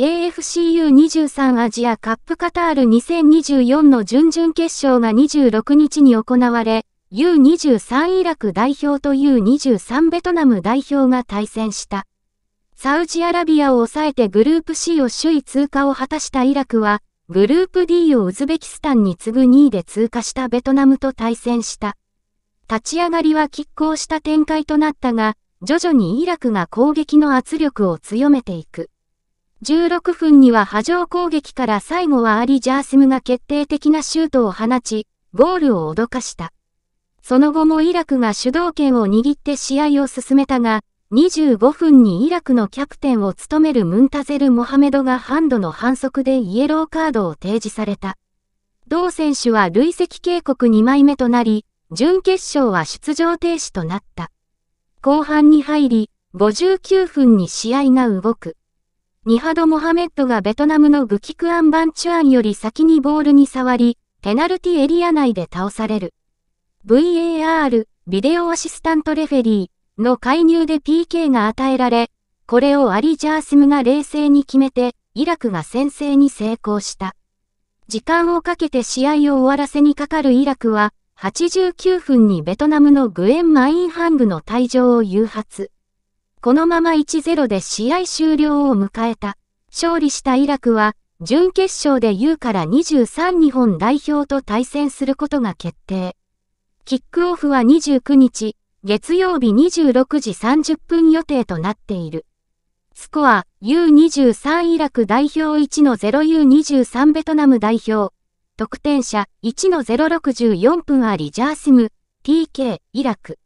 AFCU23 アジアカップカタール2024の準々決勝が26日に行われ、U23 イラク代表と U23 ベトナム代表が対戦した。サウジアラビアを抑えてグループ C を首位通過を果たしたイラクは、グループ D をウズベキスタンに次ぐ2位で通過したベトナムと対戦した。立ち上がりは拮抗した展開となったが、徐々にイラクが攻撃の圧力を強めていく。16分には波状攻撃から最後はアリ・ジャースムが決定的なシュートを放ち、ゴールを脅かした。その後もイラクが主導権を握って試合を進めたが、25分にイラクのキャプテンを務めるムンタゼル・モハメドがハンドの反則でイエローカードを提示された。同選手は累積警告2枚目となり、準決勝は出場停止となった。後半に入り、59分に試合が動く。ニハド・モハメッドがベトナムのグキクアン・バンチュアンより先にボールに触り、ペナルティエリア内で倒される。VAR、ビデオアシスタントレフェリーの介入で PK が与えられ、これをアリ・ジャースムが冷静に決めて、イラクが先制に成功した。時間をかけて試合を終わらせにかかるイラクは、89分にベトナムのグエン・マインハングの退場を誘発。このまま1-0で試合終了を迎えた。勝利したイラクは、準決勝で U から23日本代表と対戦することが決定。キックオフは29日、月曜日26時30分予定となっている。スコア U23 イラク代表1の 0U23 ベトナム代表。得点者1の064分ありジャーシム TK イラク。